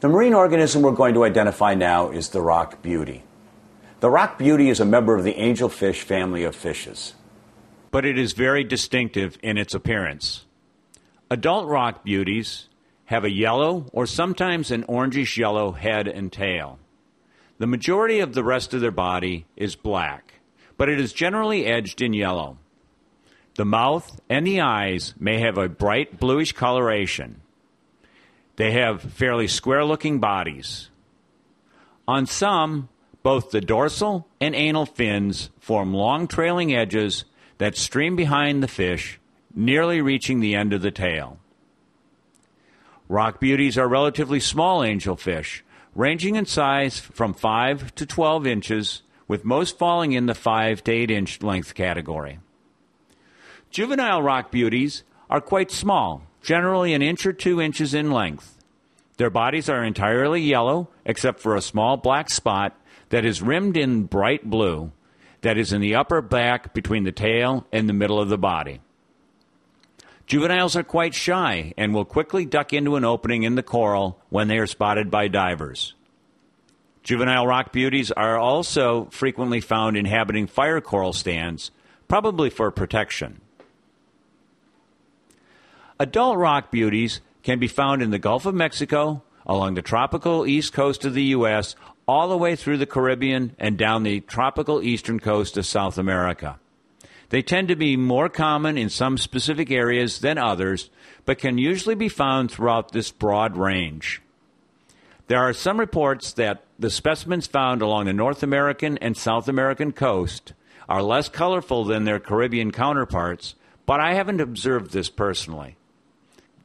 The marine organism we're going to identify now is the rock beauty. The rock beauty is a member of the angelfish family of fishes. But it is very distinctive in its appearance. Adult rock beauties have a yellow or sometimes an orangish yellow head and tail. The majority of the rest of their body is black, but it is generally edged in yellow. The mouth and the eyes may have a bright bluish coloration. They have fairly square looking bodies. On some, both the dorsal and anal fins form long trailing edges that stream behind the fish, nearly reaching the end of the tail. Rock beauties are relatively small angelfish, ranging in size from 5 to 12 inches, with most falling in the 5 to 8 inch length category. Juvenile rock beauties are quite small, generally an inch or two inches in length. Their bodies are entirely yellow, except for a small black spot that is rimmed in bright blue, that is in the upper back between the tail and the middle of the body. Juveniles are quite shy and will quickly duck into an opening in the coral when they are spotted by divers. Juvenile rock beauties are also frequently found inhabiting fire coral stands, probably for protection. Adult rock beauties can be found in the Gulf of Mexico, along the tropical east coast of the U.S., all the way through the Caribbean and down the tropical eastern coast of South America. They tend to be more common in some specific areas than others, but can usually be found throughout this broad range. There are some reports that the specimens found along the North American and South American coast are less colorful than their Caribbean counterparts, but I haven't observed this personally.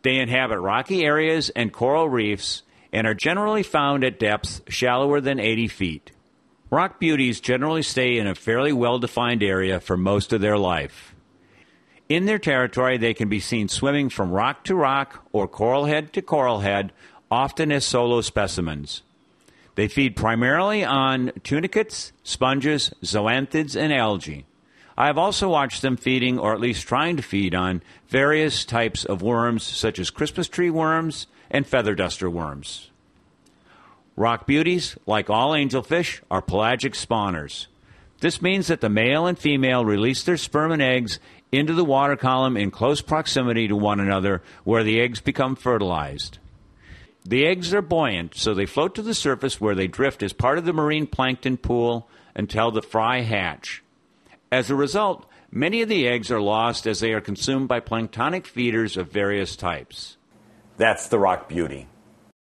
They inhabit rocky areas and coral reefs and are generally found at depths shallower than 80 feet. Rock beauties generally stay in a fairly well defined area for most of their life. In their territory, they can be seen swimming from rock to rock or coral head to coral head, often as solo specimens. They feed primarily on tunicates, sponges, zoanthids, and algae. I have also watched them feeding, or at least trying to feed, on various types of worms, such as Christmas tree worms and feather duster worms. Rock beauties, like all angelfish, are pelagic spawners. This means that the male and female release their sperm and eggs into the water column in close proximity to one another, where the eggs become fertilized. The eggs are buoyant, so they float to the surface where they drift as part of the marine plankton pool until the fry hatch. As a result, many of the eggs are lost as they are consumed by planktonic feeders of various types. That's the rock beauty.